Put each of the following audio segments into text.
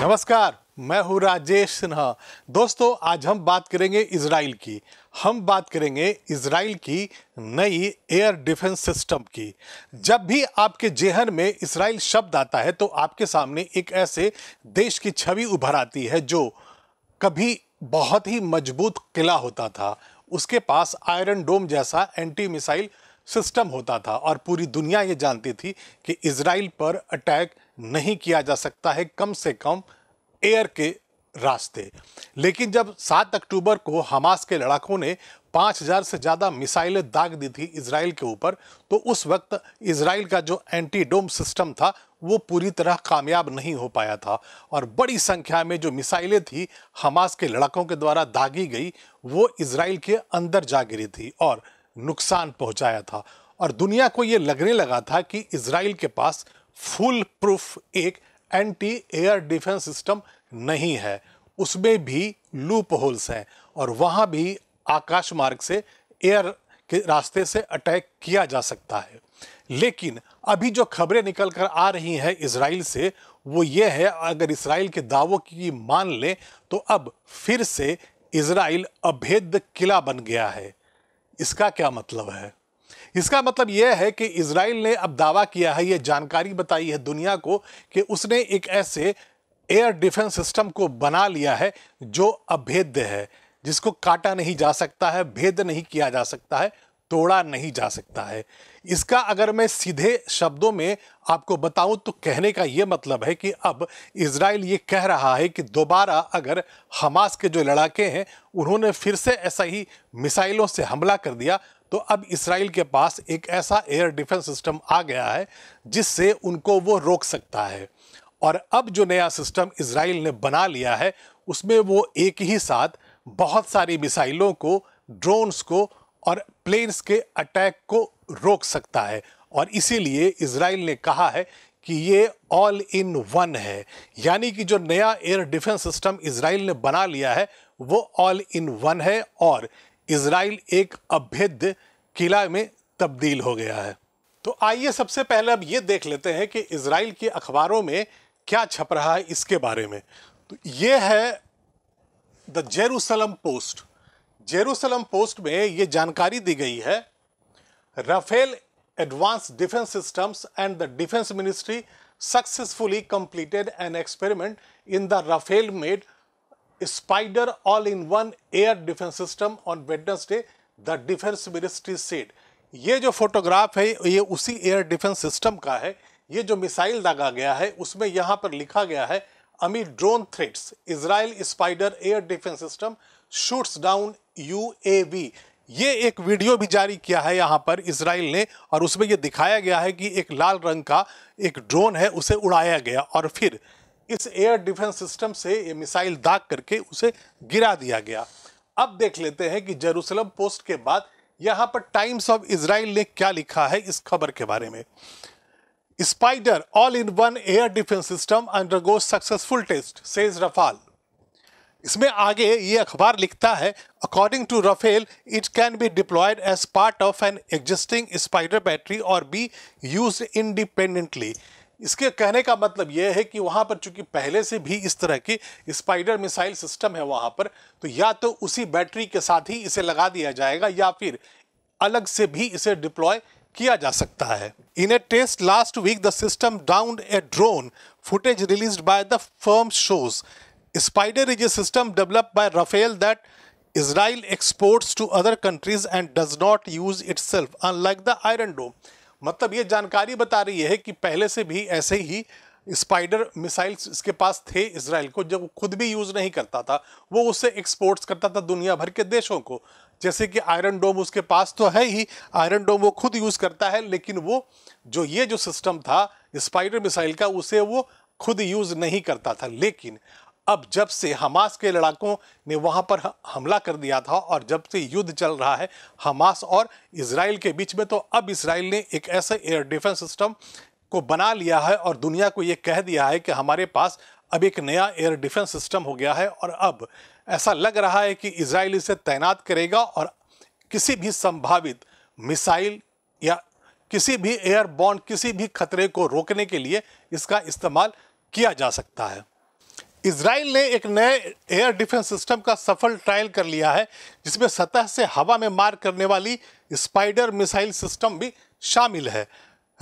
नमस्कार मैं हूं राजेश सिन्हा दोस्तों आज हम बात करेंगे इसराइल की हम बात करेंगे इसराइल की नई एयर डिफेंस सिस्टम की जब भी आपके जेहन में इसराइल शब्द आता है तो आपके सामने एक ऐसे देश की छवि उभर आती है जो कभी बहुत ही मजबूत किला होता था उसके पास आयरन डोम जैसा एंटी मिसाइल सिस्टम होता था और पूरी दुनिया ये जानती थी कि इसराइल पर अटैक नहीं किया जा सकता है कम से कम एयर के रास्ते लेकिन जब 7 अक्टूबर को हमास के लड़ाकों ने 5000 से ज़्यादा मिसाइलें दाग दी थी इसराइल के ऊपर तो उस वक्त इसराइल का जो एंटी डोम सिस्टम था वो पूरी तरह कामयाब नहीं हो पाया था और बड़ी संख्या में जो मिसाइलें थी हमास के लड़ाकों के द्वारा दागी गई वो इसराइल के अंदर जा गिरी थी और नुकसान पहुंचाया था और दुनिया को ये लगने लगा था कि इसराइल के पास फुल प्रूफ एक एंटी एयर डिफेंस सिस्टम नहीं है उसमें भी लूप होल्स हैं और वहाँ भी आकाश मार्ग से एयर के रास्ते से अटैक किया जा सकता है लेकिन अभी जो खबरें निकल कर आ रही हैं इसराइल से वो ये है अगर इसराइल के दावों की मान लें तो अब फिर से इसराइल अभेद किला बन गया है इसका क्या मतलब है इसका मतलब यह है कि इसराइल ने अब दावा किया है यह जानकारी बताई है दुनिया को कि उसने एक ऐसे एयर डिफेंस सिस्टम को बना लिया है जो अभेद्य है जिसको काटा नहीं जा सकता है भेद नहीं किया जा सकता है तोड़ा नहीं जा सकता है इसका अगर मैं सीधे शब्दों में आपको बताऊं तो कहने का ये मतलब है कि अब इसराइल ये कह रहा है कि दोबारा अगर हमास के जो लड़ाके हैं उन्होंने फिर से ऐसा ही मिसाइलों से हमला कर दिया तो अब इसराइल के पास एक ऐसा एयर डिफेंस सिस्टम आ गया है जिससे उनको वो रोक सकता है और अब जो नया सिस्टम इसराइल ने बना लिया है उसमें वो एक ही साथ बहुत सारी मिसाइलों को ड्रोन्स को और प्लेन्स के अटैक को रोक सकता है और इसीलिए इसराइल ने कहा है कि ये ऑल इन वन है यानी कि जो नया एयर डिफेंस सिस्टम इसराइल ने बना लिया है वो ऑल इन वन है और इसराइल एक अभेद्य किला में तब्दील हो गया है तो आइए सबसे पहले अब ये देख लेते हैं कि इसराइल के अखबारों में क्या छप रहा है इसके बारे में तो ये है the Jerusalem Post Jerusalem Post में ये जानकारी दी गई है Rafael advance defence systems and the defence ministry successfully completed an experiment in the Rafael made Spyder all in one air defence system on Wednesday, the defence ministry said ये जो photograph है ये उसी एयर डिफेंस सिस्टम का है ये जो missile दागा गया है उसमें यहाँ पर लिखा गया है amid drone threats Israel Spyder air defence system shoots down U ये एक वीडियो भी जारी किया है यहाँ पर इसराइल ने और उसमें ये दिखाया गया है कि एक लाल रंग का एक ड्रोन है उसे उड़ाया गया और फिर इस एयर डिफेंस सिस्टम से ये मिसाइल दाग करके उसे गिरा दिया गया अब देख लेते हैं कि जेरूसलम पोस्ट के बाद यहाँ पर टाइम्स ऑफ इसराइल ने क्या लिखा है इस खबर के बारे में Spyder all in one air defence system undergo successful test says Rafael इसमें आगे ये अखबार लिखता है according to Rafael it can be deployed as part of an existing Spyder battery or be use independently इसके कहने का मतलब यह है कि वहाँ पर चूंकि पहले से भी इस तरह की स्पाइडर मिसाइल सिस्टम है वहाँ पर तो या तो उसी बैटरी के साथ ही इसे लगा दिया जाएगा या फिर अलग से भी इसे डिप्लॉय किया जा सकता है in a test last week the system down a drone footage release by the firm shows Spyder is a system develop by Rafael that Israel exports to other countries and does not use itself unlike the Iron Dome मतलब ये जानकारी बता रही है कि पहले से भी ऐसे ही स्पाइडर मिसाइल्स इसके पास थे इसराइल को जब वो खुद भी यूज़ नहीं करता था वो उससे एक्सपोर्ट्स करता था दुनिया भर के देशों को जैसे कि आयरन डोम उसके पास तो है ही आयरन डोम वो खुद यूज़ करता है लेकिन वो जो ये जो सिस्टम था स्पाइडर मिसाइल का उसे वो खुद यूज़ नहीं करता था लेकिन अब जब से हमास के लड़ाकों ने वहाँ पर हमला कर दिया था और जब से युद्ध चल रहा है हमास और इसराइल के बीच में तो अब इसराइल ने एक ऐसा एयर डिफेंस सिस्टम को बना लिया है और दुनिया को ये कह दिया है कि हमारे पास अब एक नया एयर डिफेंस सिस्टम हो गया है और अब ऐसा लग रहा है कि इसराइल इसे तैनात करेगा और किसी भी संभावित मिसाइल या किसी भी एयर बॉन्ड किसी भी खतरे को रोकने के लिए इसका इस्तेमाल किया जा सकता है इसराइल ने एक नए एयर डिफेंस सिस्टम का सफल ट्रायल कर लिया है जिसमें सतह से हवा में मार करने वाली स्पाइडर मिसाइल सिस्टम भी शामिल है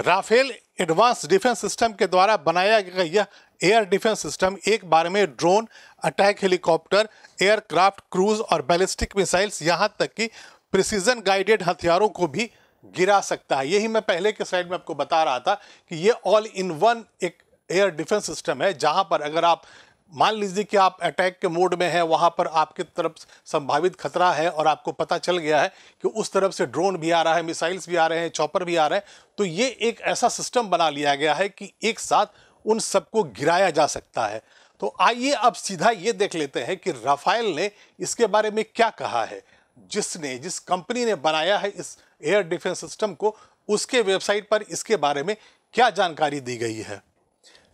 राफेल एडवांस डिफेंस सिस्टम के द्वारा बनाया गया यह एयर डिफेंस सिस्टम एक बार में drone attack helicopter aircraft cruise और बैलिस्टिक मिसाइल्स यहाँ तक कि प्रिसीजन गाइडेड हथियारों को भी गिरा सकता है यही मैं पहले के स्लाइड में आपको बता रहा था कि ये ऑल इन वन एक एयर डिफेंस सिस्टम है जहाँ पर अगर आप मान लीजिए कि आप अटैक के मोड में हैं वहाँ पर आपके तरफ संभावित खतरा है और आपको पता चल गया है कि उस तरफ से ड्रोन भी आ रहा है मिसाइल्स भी आ रहे हैं चॉपर भी आ रहे हैं तो ये एक ऐसा सिस्टम बना लिया गया है कि एक साथ उन सबको गिराया जा सकता है तो आइए अब सीधा ये देख लेते हैं कि राफाइल ने इसके बारे में क्या कहा है जिसने जिस कंपनी ने बनाया है इस एयर डिफेंस सिस्टम को उसके वेबसाइट पर इसके बारे में क्या जानकारी दी गई है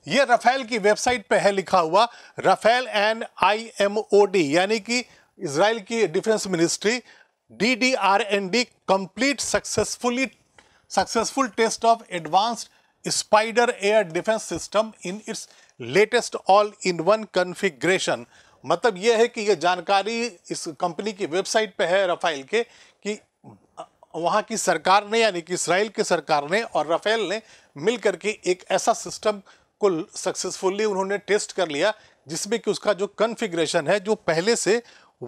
ये रफेल की वेबसाइट पे है लिखा हुआ Rafael and I M O D यानी कि इसराइल की defence ministry D D R N D complete successfully successful test of advanced Spyder air defence system in its latest all in one configuration मतलब यह है कि यह जानकारी इस कंपनी की वेबसाइट पे है रफेल के कि वहाँ की सरकार ने यानी कि इसराइल की सरकार ने और रफेल ने मिलकर के एक ऐसा सिस्टम कुल सक्सेसफुली उन्होंने टेस्ट कर लिया जिसमें कि उसका जो कन्फिग्रेशन है जो पहले से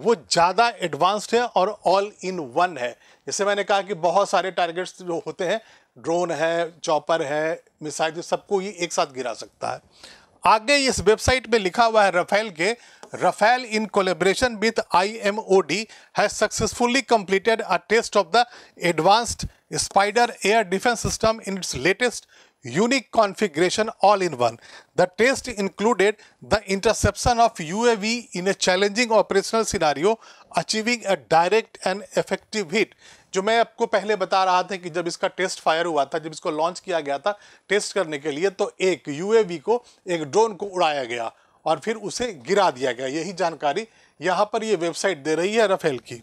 वो ज़्यादा एडवांस्ड है और ऑल इन वन है जैसे मैंने कहा कि बहुत सारे टारगेट्स जो होते हैं ड्रोन है चॉपर है मिसाइल सबको ये एक साथ गिरा सकता है आगे इस वेबसाइट में लिखा हुआ है रफेल के Rafael in collaboration with I M O D has successfully completed a test of the advanced Spyder air defence system in its latest unique configuration all in one. The test included the interception of UAV in a challenging operational scenario, achieving a direct and effective hit. जो मैं आपको पहले बता रहा था कि जब इसका टेस्ट फायर हुआ था जब इसको लॉन्च किया गया था टेस्ट करने के लिए तो एक यूएवी को एक ड्रोन को उड़ाया गया और फिर उसे गिरा दिया गया यही जानकारी यहाँ पर ये वेबसाइट दे रही है रफेल की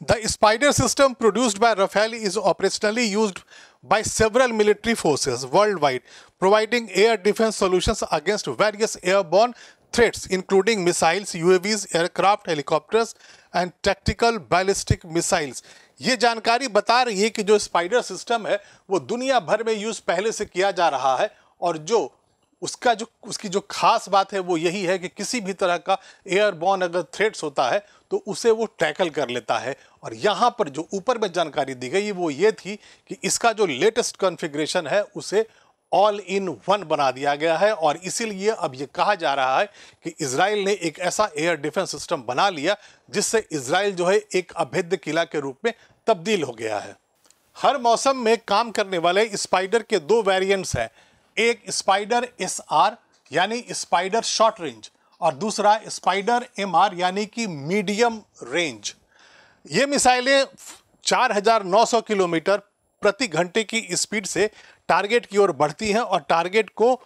The spider system produced by Rafale is operationally used by several military forces worldwide, providing air defense solutions against various airborne threats, including missiles, UAVs, aircraft, helicopters, and tactical ballistic missiles. ये जानकारी बता रही है कि जो spider system है वो दुनिया भर में यूज़ पहले से किया जा रहा है और जो उसका जो उसकी जो खास बात है वो यही है कि किसी भी तरह का एयरबॉन अगर थ्रेट्स होता है तो उसे वो टैकल कर लेता है और यहाँ पर जो ऊपर में जानकारी दी गई वो ये थी कि इसका जो लेटेस्ट कॉन्फ़िगरेशन है उसे ऑल इन वन बना दिया गया है और इसीलिए अब ये कहा जा रहा है कि इसराइल ने एक ऐसा एयर डिफेंस सिस्टम बना लिया जिससे इसराइल जो है एक अभेद्य किला के रूप में तब्दील हो गया है हर मौसम में काम करने वाले स्पाइडर के दो वेरिएंट्स हैं एक स्पाइडर एस आर यानी स्पाइडर शॉर्ट रेंज और दूसरा स्पाइडर एम आर यानी कि मीडियम रेंज ये मिसाइलें 4,900 किलोमीटर प्रति घंटे की स्पीड से टारगेट की ओर बढ़ती हैं और टारगेट को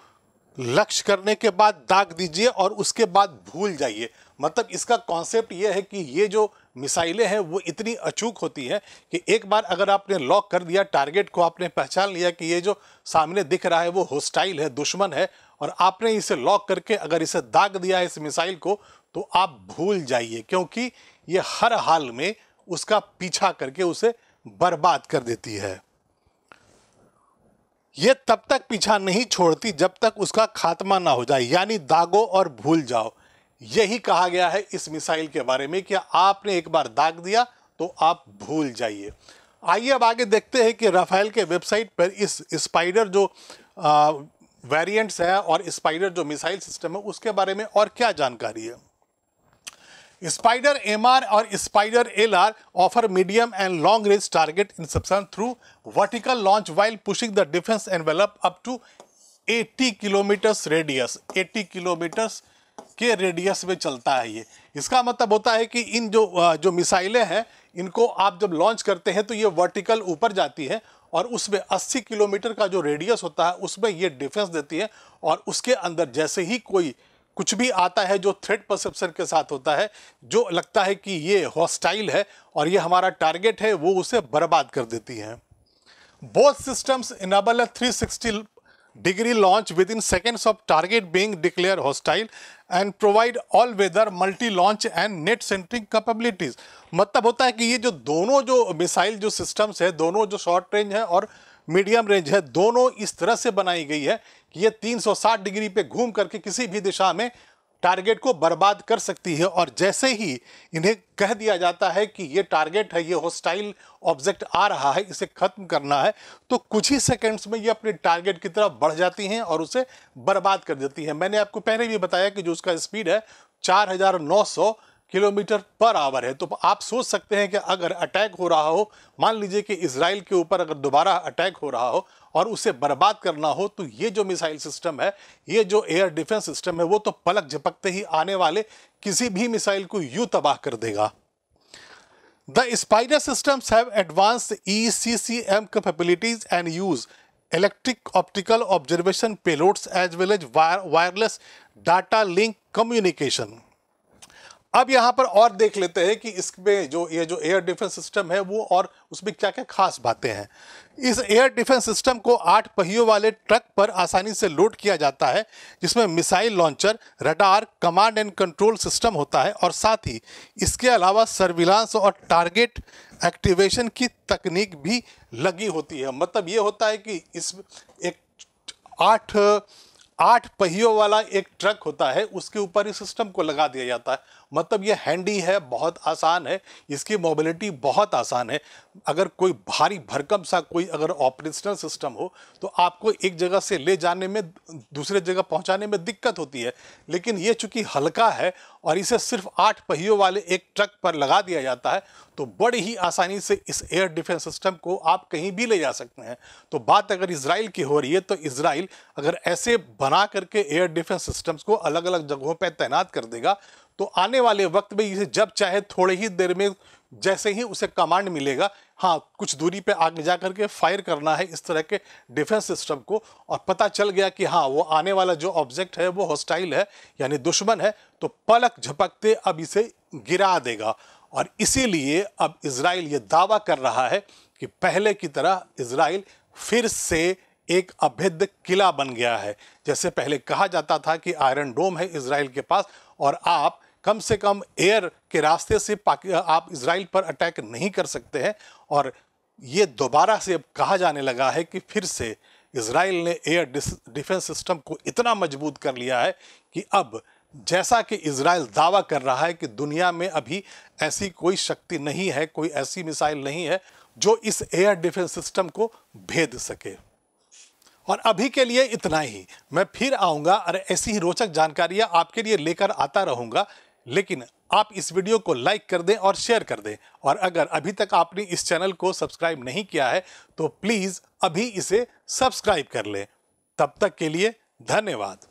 लक्ष्य करने के बाद दाग दीजिए और उसके बाद भूल जाइए मतलब इसका कॉन्सेप्ट यह है कि ये जो मिसाइलें हैं वो इतनी अचूक होती हैं कि एक बार अगर आपने लॉक कर दिया टारगेट को आपने पहचान लिया कि ये जो सामने दिख रहा है वो होस्टाइल है दुश्मन है और आपने इसे लॉक करके अगर इसे दाग दिया इस मिसाइल को तो आप भूल जाइए क्योंकि ये हर हाल में उसका पीछा करके उसे बर्बाद कर देती है ये तब तक पीछा नहीं छोड़ती जब तक उसका खात्मा ना हो जाए यानी दागो और भूल जाओ यही कहा गया है इस मिसाइल के बारे में कि आपने एक बार दाग दिया तो आप भूल जाइए आइए अब आगे देखते हैं कि राफेल के वेबसाइट पर इस स्पाइडर जो वेरिएंट्स है और स्पाइडर जो मिसाइल सिस्टम है उसके बारे में और क्या जानकारी है स्पाइडर एमआर और Spyder LR offer medium and long range target interception through vertical launch while pushing the defence envelope up to 80 kilometres radius 80 kilometres के रेडियस में चलता है ये इसका मतलब होता है कि इन जो जो मिसाइलें हैं इनको आप जब लॉन्च करते हैं तो ये वर्टिकल ऊपर जाती है और उसमें 80 किलोमीटर का जो रेडियस होता है उसमें ये डिफेंस देती है और उसके अंदर जैसे ही कोई कुछ भी आता है जो थ्रेड परसेप्शन के साथ होता है जो लगता है कि ये हॉस्टाइल है और ये हमारा टारगेट है वो उसे बर्बाद कर देती है both systems enable three sixty degree launch within seconds of target being declared hostile and provide all weather multi launch and net centering capabilities matlab hota hai ki ye jo dono jo missile jo systems hai dono jo short range hai aur medium range hai dono is tarah se banayi gayi hai ki ye 360 degree पे घूम करके kisi bhi disha mein target को बर्बाद कर सकती है और जैसे ही इन्हें कह दिया जाता है कि ये टारगेट है ये हॉस्टाइल ऑब्जेक्ट आ रहा है इसे ख़त्म करना है तो कुछ ही सेकंड्स में ये अपने टारगेट की तरफ बढ़ जाती हैं और उसे बर्बाद कर देती हैं मैंने आपको पहले भी बताया कि जो उसका स्पीड है चार किलोमीटर पर आवर है तो आप सोच सकते हैं कि अगर अटैक हो रहा हो मान लीजिए कि इसराइल के ऊपर अगर दोबारा अटैक हो रहा हो और उसे बर्बाद करना हो तो ये जो मिसाइल सिस्टम है ये जो एयर डिफेंस सिस्टम है वो तो पलक झपकते ही आने वाले किसी भी मिसाइल को यू तबाह कर देगा the Spyder systems have advance E C C M capabilities and use electric optical observation payloads as well as wireless data link communication अब यहाँ पर और देख लेते हैं कि इसमें जो ये जो एयर डिफेंस सिस्टम है वो और उसमें क्या क्या खास बातें हैं इस एयर डिफेंस सिस्टम को आठ पहियों वाले ट्रक पर आसानी से लोड किया जाता है जिसमें missile launcher radar command and control system होता है और साथ ही इसके अलावा सर्विलांस और टारगेट एक्टिवेशन की तकनीक भी लगी होती है मतलब ये होता है कि इस एक आठ आठ पहियों वाला एक ट्रक होता है उसके ऊपर इस सिस्टम को लगा दिया जाता है मतलब ये हैंडी है बहुत आसान है इसकी मोबिलिटी बहुत आसान है अगर कोई भारी भरकम सा कोई अगर ऑपरेशनल सिस्टम हो तो आपको एक जगह से ले जाने में दूसरे जगह पहुंचाने में दिक्कत होती है लेकिन ये चूंकि हल्का है और इसे सिर्फ आठ पहियों वाले एक ट्रक पर लगा दिया जाता है तो बड़ी ही आसानी से इस एयर डिफेंस सिस्टम को आप कहीं भी ले जा सकते हैं तो बात अगर इसराइल की हो रही है तो इसराइल अगर ऐसे बना करके एयर डिफेंस सिस्टम्स को अलग अलग जगहों पर तैनात कर देगा तो आने वाले वक्त में इसे जब चाहे थोड़े ही देर में जैसे ही उसे कमांड मिलेगा हाँ कुछ दूरी पे आगे जा करके फायर करना है इस तरह के डिफेंस सिस्टम को और पता चल गया कि हाँ वो आने वाला जो ऑब्जेक्ट है वो हॉस्टाइल है यानी दुश्मन है तो पलक झपकते अब इसे गिरा देगा और इसीलिए अब इसराइल ये दावा कर रहा है कि पहले की तरह इसराइल फिर से एक अभेद्य किला बन गया है जैसे पहले कहा जाता था कि आयरन डोम है इसराइल के पास और आप कम से कम एयर के रास्ते से आप इसराइल पर अटैक नहीं कर सकते हैं और ये दोबारा से अब कहा जाने लगा है कि फिर से इसराइल ने एयर डिफेंस सिस्टम को इतना मजबूत कर लिया है कि अब जैसा कि इसराइल दावा कर रहा है कि दुनिया में अभी ऐसी कोई शक्ति नहीं है कोई ऐसी मिसाइल नहीं है जो इस एयर डिफेंस सिस्टम को भेद सके और अभी के लिए इतना ही मैं फिर आऊँगा और ऐसी ही रोचक जानकारियाँ आपके लिए लेकर आता रहूँगा लेकिन आप इस वीडियो को लाइक कर दें और शेयर कर दें और अगर अभी तक आपने इस चैनल को सब्सक्राइब नहीं किया है तो प्लीज़ अभी इसे सब्सक्राइब कर लें तब तक के लिए धन्यवाद